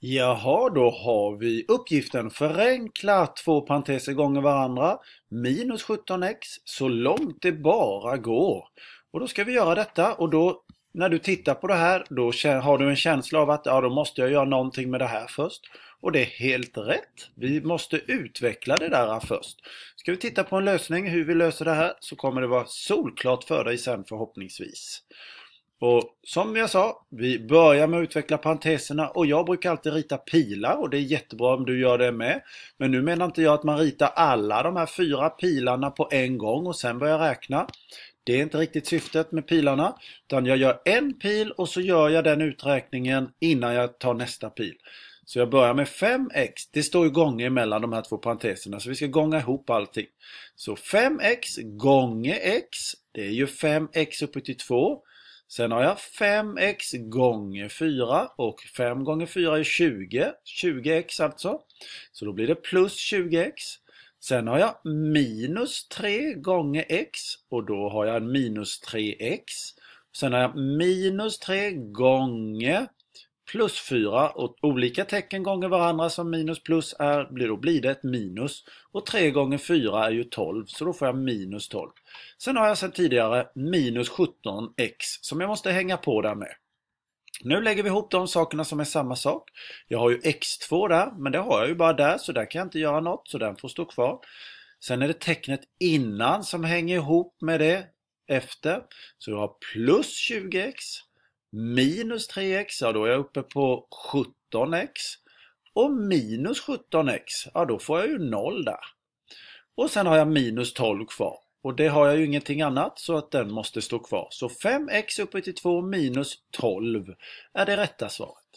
Jaha, då har vi uppgiften förenkla två parenteser gånger varandra minus 17x så långt det bara går. Och då ska vi göra detta och då när du tittar på det här då har du en känsla av att ja, då måste jag göra någonting med det här först. Och det är helt rätt. Vi måste utveckla det där först. Ska vi titta på en lösning, hur vi löser det här, så kommer det vara solklart för dig sen förhoppningsvis. Och som jag sa, vi börjar med att utveckla parenteserna och jag brukar alltid rita pilar och det är jättebra om du gör det med. Men nu menar inte jag att man ritar alla de här fyra pilarna på en gång och sen börjar räkna. Det är inte riktigt syftet med pilarna. Utan jag gör en pil och så gör jag den uträkningen innan jag tar nästa pil. Så jag börjar med 5x. Det står ju gånger mellan de här två parenteserna så vi ska gånga ihop allting. Så 5x gånger x, det är ju 5x uppe till 2. Sen har jag 5x gånger 4 och 5 gånger 4 är 20. 20x alltså. Så då blir det plus 20x. Sen har jag minus 3 gånger x och då har jag minus 3x. Sen har jag minus 3 gånger plus 4 och olika tecken gånger varandra som minus plus är, då blir det ett minus. Och 3 gånger 4 är ju 12 så då får jag minus 12. Sen har jag sedan tidigare minus 17x som jag måste hänga på där med. Nu lägger vi ihop de sakerna som är samma sak. Jag har ju x2 där, men det har jag ju bara där så där kan jag inte göra något så den får stå kvar. Sen är det tecknet innan som hänger ihop med det efter. Så jag har plus 20x minus 3x, ja då är jag uppe på 17x. Och minus 17x, ja då får jag ju 0 där. Och sen har jag minus 12 kvar. Och det har jag ju ingenting annat så att den måste stå kvar. Så 5x upphöjt till 2 minus 12 är det rätta svaret.